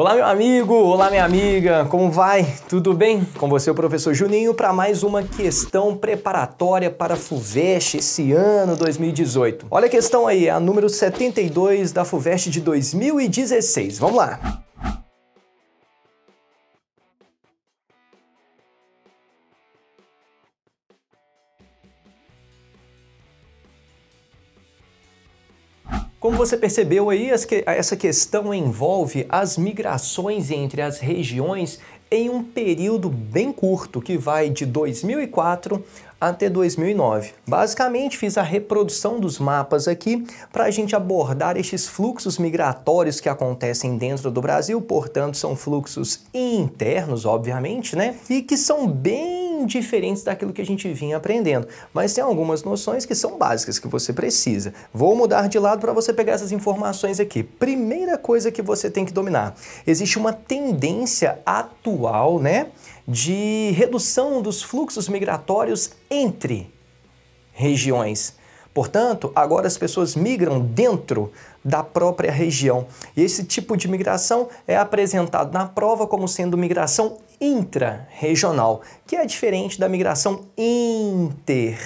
Olá, meu amigo! Olá, minha amiga! Como vai? Tudo bem? Com você, o professor Juninho, para mais uma questão preparatória para a FUVEST esse ano 2018. Olha a questão aí, a número 72 da FUVEST de 2016. Vamos lá! Como você percebeu aí, essa questão envolve as migrações entre as regiões em um período bem curto, que vai de 2004 até 2009. Basicamente, fiz a reprodução dos mapas aqui para a gente abordar estes fluxos migratórios que acontecem dentro do Brasil, portanto, são fluxos internos, obviamente, né? E que são bem diferentes daquilo que a gente vinha aprendendo, mas tem algumas noções que são básicas que você precisa. Vou mudar de lado para você pegar essas informações aqui. Primeira coisa que você tem que dominar: existe uma tendência atual, né, de redução dos fluxos migratórios entre regiões. Portanto, agora as pessoas migram dentro da própria região. E esse tipo de migração é apresentado na prova como sendo migração intra-regional, que é diferente da migração inter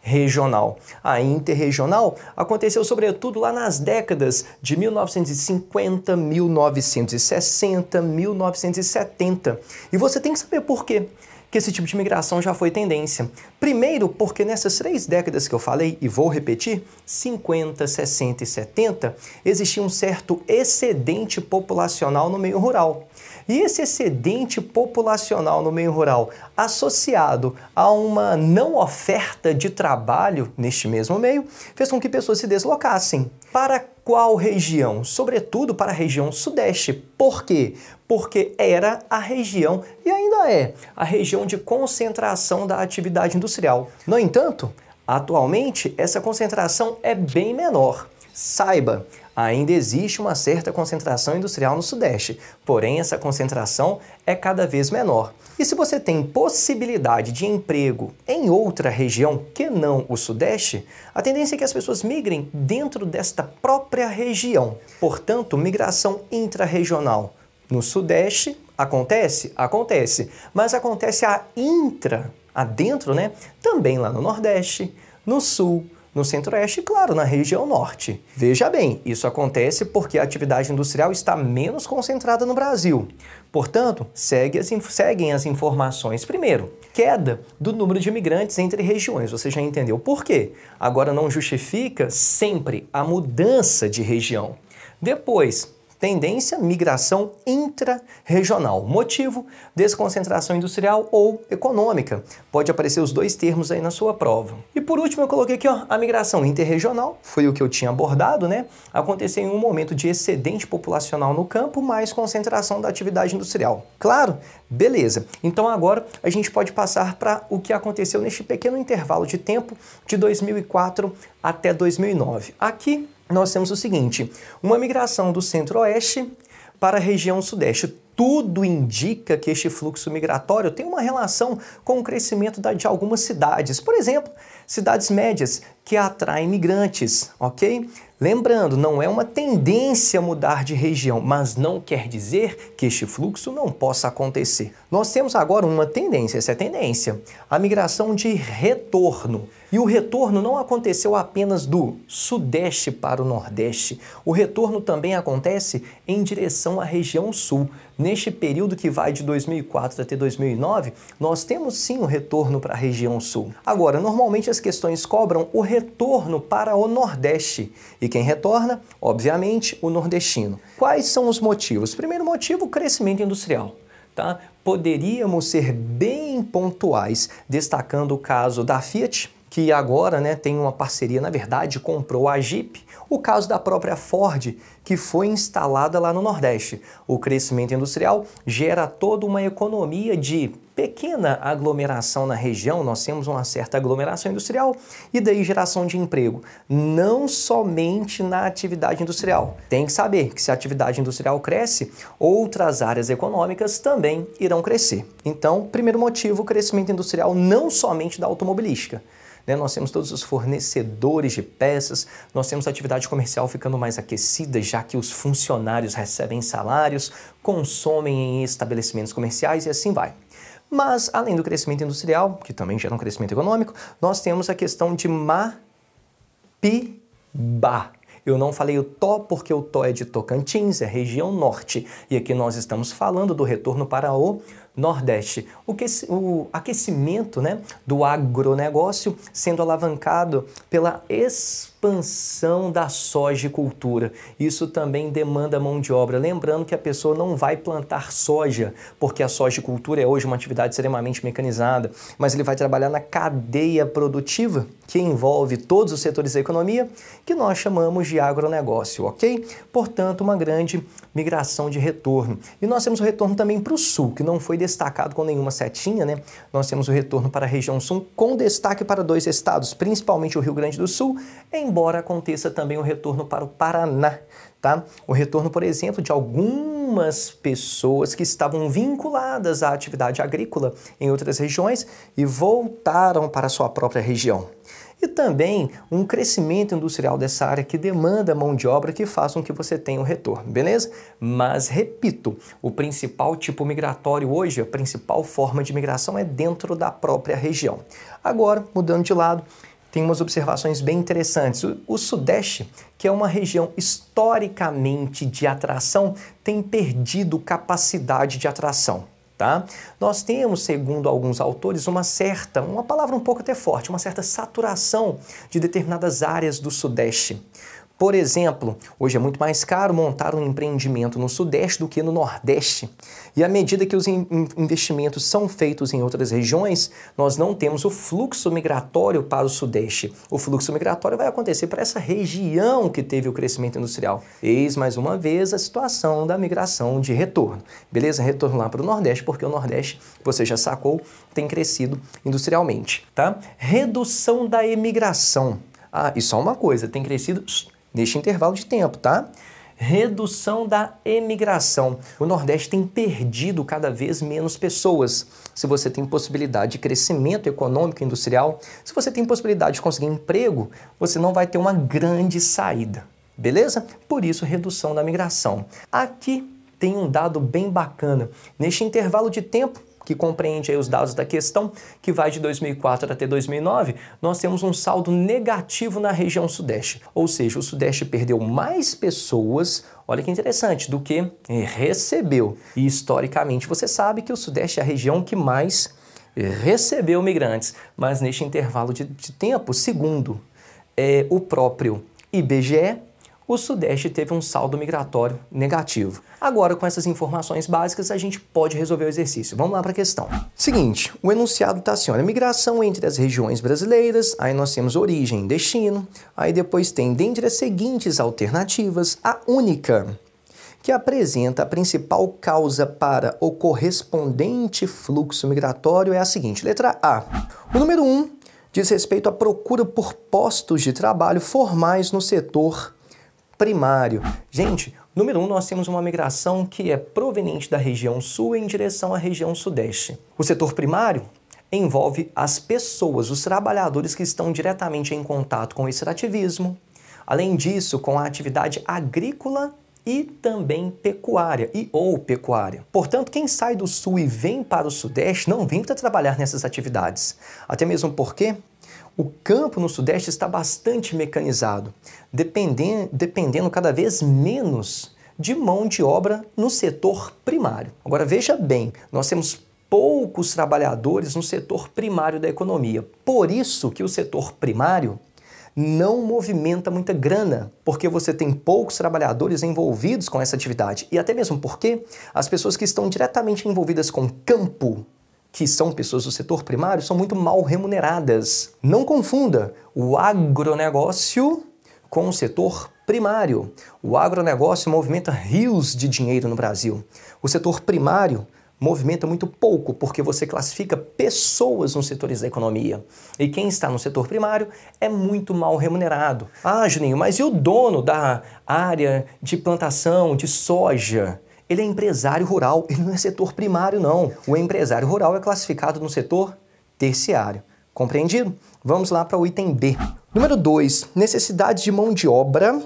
regional. A interregional aconteceu sobretudo lá nas décadas de 1950, 1960, 1970. E você tem que saber por quê que esse tipo de migração já foi tendência. Primeiro, porque nessas três décadas que eu falei, e vou repetir, 50, 60 e 70, existia um certo excedente populacional no meio rural. E esse excedente populacional no meio rural, associado a uma não oferta de trabalho neste mesmo meio, fez com que pessoas se deslocassem. Para qual região? Sobretudo para a região sudeste. Por quê? Porque era a região, e ainda é, a região de concentração da atividade industrial. No entanto, atualmente, essa concentração é bem menor. Saiba, ainda existe uma certa concentração industrial no Sudeste, porém essa concentração é cada vez menor. E se você tem possibilidade de emprego em outra região que não o Sudeste, a tendência é que as pessoas migrem dentro desta própria região. Portanto, migração intrarregional no Sudeste acontece? Acontece, mas acontece a intra, a dentro, né? Também lá no Nordeste, no Sul, no centro-oeste e, claro, na região norte. Veja bem, isso acontece porque a atividade industrial está menos concentrada no Brasil. Portanto, segue as, seguem as informações. Primeiro, queda do número de imigrantes entre regiões. Você já entendeu por quê? Agora, não justifica sempre a mudança de região. Depois, Tendência, migração intra-regional. Motivo, desconcentração industrial ou econômica. Pode aparecer os dois termos aí na sua prova. E por último, eu coloquei aqui ó, a migração interregional, foi o que eu tinha abordado, né? Aconteceu em um momento de excedente populacional no campo, mais concentração da atividade industrial. Claro? Beleza. Então agora a gente pode passar para o que aconteceu neste pequeno intervalo de tempo de 2004 até 2009. Aqui nós temos o seguinte: uma migração do centro-oeste para a região sudeste. Tudo indica que este fluxo migratório tem uma relação com o crescimento de algumas cidades. Por exemplo, cidades médias que atraem migrantes, ok? Lembrando, não é uma tendência mudar de região, mas não quer dizer que este fluxo não possa acontecer. Nós temos agora uma tendência, essa é a tendência, a migração de retorno. E o retorno não aconteceu apenas do sudeste para o nordeste. O retorno também acontece em direção à região sul. Neste período que vai de 2004 até 2009, nós temos sim um retorno para a região sul. Agora, normalmente essas questões cobram o retorno para o Nordeste. E quem retorna? Obviamente, o nordestino. Quais são os motivos? Primeiro motivo, crescimento industrial. Tá? Poderíamos ser bem pontuais, destacando o caso da Fiat, que agora né, tem uma parceria, na verdade, comprou a Jeep, o caso da própria Ford, que foi instalada lá no Nordeste. O crescimento industrial gera toda uma economia de pequena aglomeração na região, nós temos uma certa aglomeração industrial e daí geração de emprego, não somente na atividade industrial. Tem que saber que se a atividade industrial cresce, outras áreas econômicas também irão crescer. Então, primeiro motivo, o crescimento industrial não somente da automobilística né? nós temos todos os fornecedores de peças, nós temos a atividade comercial ficando mais aquecida, já que os funcionários recebem salários, consomem em estabelecimentos comerciais e assim vai. Mas, além do crescimento industrial, que também gera um crescimento econômico, nós temos a questão de Mapiba. Eu não falei o Tó porque o Tó é de Tocantins, é região norte. E aqui nós estamos falando do retorno para o Nordeste. O, que, o aquecimento né, do agronegócio sendo alavancado pela expansão da soja cultura, Isso também demanda mão de obra. Lembrando que a pessoa não vai plantar soja, porque a soja cultura é hoje uma atividade extremamente mecanizada, mas ele vai trabalhar na cadeia produtiva, que envolve todos os setores da economia, que nós chamamos de agronegócio, ok? Portanto, uma grande migração de retorno. E nós temos o retorno também para o sul, que não foi destacado com nenhuma setinha, né? Nós temos o retorno para a região sul com destaque para dois estados, principalmente o Rio Grande do Sul, embora aconteça também o retorno para o Paraná, tá? O retorno, por exemplo, de algumas pessoas que estavam vinculadas à atividade agrícola em outras regiões e voltaram para a sua própria região e também um crescimento industrial dessa área que demanda mão de obra que façam que você tenha um retorno, beleza? Mas repito, o principal tipo migratório hoje, a principal forma de migração é dentro da própria região. Agora, mudando de lado, tem umas observações bem interessantes. O, o, Sudeste, que é uma região historicamente de atração, tem perdido capacidade de atração. Tá? Nós temos, segundo alguns autores, uma certa, uma palavra um pouco até forte, uma certa saturação de determinadas áreas do Sudeste. Por exemplo, hoje é muito mais caro montar um empreendimento no Sudeste do que no Nordeste. E à medida que os investimentos são feitos em outras regiões, nós não temos o fluxo migratório para o Sudeste. O fluxo migratório vai acontecer para essa região que teve o crescimento industrial. Eis mais uma vez a situação da migração de retorno. Beleza? Retorno lá para o Nordeste, porque o Nordeste, você já sacou, tem crescido industrialmente. Tá? Redução da emigração. Ah, e só uma coisa, tem crescido neste intervalo de tempo, tá? Redução da emigração. O Nordeste tem perdido cada vez menos pessoas. Se você tem possibilidade de crescimento econômico e industrial, se você tem possibilidade de conseguir emprego, você não vai ter uma grande saída, beleza? Por isso, redução da migração. Aqui tem um dado bem bacana. Neste intervalo de tempo, que compreende aí os dados da questão, que vai de 2004 até 2009, nós temos um saldo negativo na região Sudeste. Ou seja, o Sudeste perdeu mais pessoas, olha que interessante, do que eh, recebeu. E historicamente você sabe que o Sudeste é a região que mais eh, recebeu migrantes, mas neste intervalo de, de tempo, segundo é, o próprio IBGE, o Sudeste teve um saldo migratório negativo. Agora, com essas informações básicas, a gente pode resolver o exercício. Vamos lá para a questão. Seguinte, o enunciado está assim, olha, migração entre as regiões brasileiras, aí nós temos origem e destino, aí depois tem, dentre as seguintes alternativas, a única, que apresenta a principal causa para o correspondente fluxo migratório é a seguinte, letra A. O número 1 um diz respeito à procura por postos de trabalho formais no setor primário. Gente, número um, nós temos uma migração que é proveniente da região sul em direção à região sudeste. O setor primário envolve as pessoas, os trabalhadores que estão diretamente em contato com o extrativismo, além disso, com a atividade agrícola e também pecuária e ou pecuária. Portanto, quem sai do sul e vem para o sudeste não vem para trabalhar nessas atividades. Até mesmo porque o campo no Sudeste está bastante mecanizado, dependendo, dependendo cada vez menos de mão de obra no setor primário. Agora veja bem, nós temos poucos trabalhadores no setor primário da economia. Por isso que o setor primário não movimenta muita grana, porque você tem poucos trabalhadores envolvidos com essa atividade. E até mesmo porque as pessoas que estão diretamente envolvidas com campo que são pessoas do setor primário, são muito mal remuneradas. Não confunda o agronegócio com o setor primário. O agronegócio movimenta rios de dinheiro no Brasil. O setor primário movimenta muito pouco, porque você classifica pessoas nos setores da economia. E quem está no setor primário é muito mal remunerado. Ah, Juninho, mas e o dono da área de plantação de soja? ele é empresário rural, ele não é setor primário, não. O empresário rural é classificado no setor terciário. Compreendido? Vamos lá para o item B. Número 2. Necessidade de mão de obra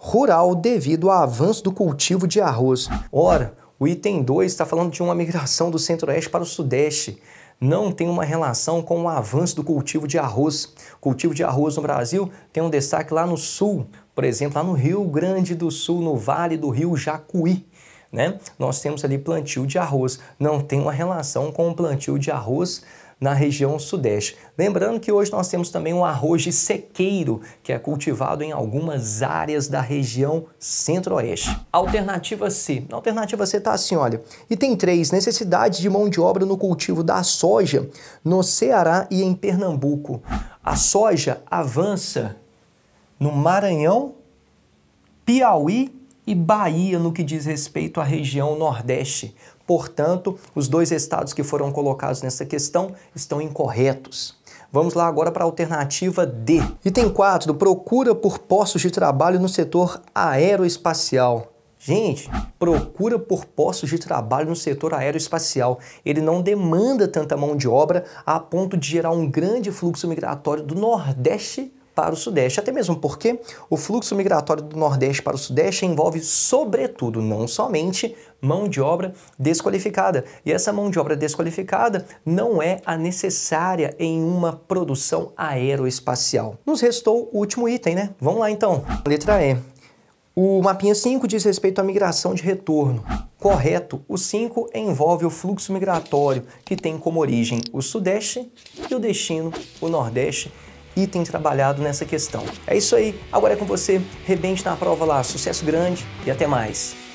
rural devido ao avanço do cultivo de arroz. Ora, o item 2 está falando de uma migração do centro-oeste para o sudeste. Não tem uma relação com o avanço do cultivo de arroz. O cultivo de arroz no Brasil tem um destaque lá no sul, por exemplo, lá no Rio Grande do Sul, no Vale do Rio Jacuí né? Nós temos ali plantio de arroz, não tem uma relação com o plantio de arroz na região sudeste. Lembrando que hoje nós temos também o um arroz de sequeiro, que é cultivado em algumas áreas da região centro-oeste. Alternativa C. Na alternativa C está assim, olha. Item 3. Necessidade de mão de obra no cultivo da soja no Ceará e em Pernambuco. A soja avança no Maranhão, Piauí e Bahia no que diz respeito à região Nordeste. Portanto, os dois estados que foram colocados nessa questão estão incorretos. Vamos lá agora para a alternativa D. Item 4, procura por postos de trabalho no setor aeroespacial. Gente, procura por postos de trabalho no setor aeroespacial. Ele não demanda tanta mão de obra a ponto de gerar um grande fluxo migratório do Nordeste para o Sudeste. Até mesmo porque o fluxo migratório do Nordeste para o Sudeste envolve, sobretudo, não somente mão de obra desqualificada. E essa mão de obra desqualificada não é a necessária em uma produção aeroespacial. Nos restou o último item, né? Vamos lá então. Letra E. O mapinha 5 diz respeito à migração de retorno. Correto, o 5 envolve o fluxo migratório, que tem como origem o Sudeste e o destino, o Nordeste, e tem trabalhado nessa questão. É isso aí, agora é com você, rebente na prova lá, sucesso grande e até mais!